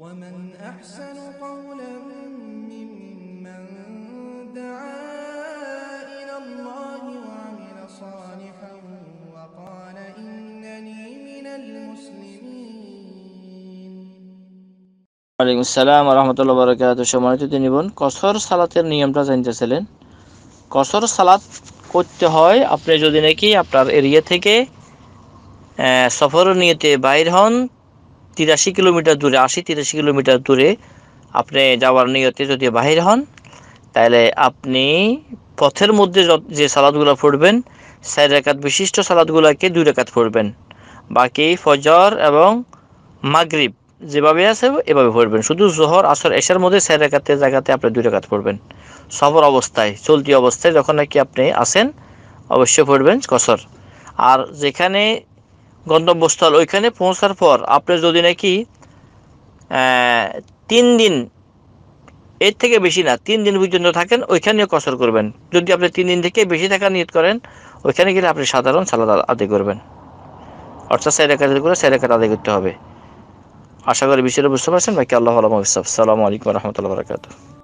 ومن أحسن قولا ممن دعا إلى الله وعمل صالحا وقال إنني من المسلمين সালাতের নিয়মটা জানতেছিলেন কসর সালাত করতে হয় আপনি যদি নাকি আপনার এরিয়া থেকে সফর নিয়েতে বাইর হন তিরাশি কিলোমিটার দূরে আশি তিরাশি কিলোমিটার দূরে আপনি যাওয়ার নিয়তে যদি বাহির হন তাহলে আপনি পথের মধ্যে যে সালাদগুলো পড়বেন চার রেখাত বিশিষ্ট সালাদগুলোকে দুই রেখাত পড়বেন বাকি ফজর এবং মাগরিব যেভাবে আছে এভাবে পড়বেন শুধু জোহর আসর এসার মধ্যে চার রেখাতে জায়গাতে আপনি দুই রেখাত পড়বেন সবর অবস্থায় চলতি অবস্থায় যখন নাকি আপনি আসেন অবশ্যই পড়বেন কসর আর যেখানে গন্তব্যস্থল ওইখানে পৌঁছার পর আপনি যদি নাকি তিন দিন এর থেকে বেশি না তিন দিন পর্যন্ত থাকেন ওইখানেও কসর করবেন যদি আপনি তিন দিন থেকে বেশি থাকা নিয়ত করেন ওইখানে গেলে আপনি সাধারণ সালাদ আদায় করবেন অর্থাৎ স্যারেকাত করে স্যারেকাত আদায় করতে হবে আশা করি বিষয়টা বুঝতে পারছেন বাকি আল্লাহ আলম আসসালামু আলাইকুম রহমতুল্লাহ বরাকাতুহ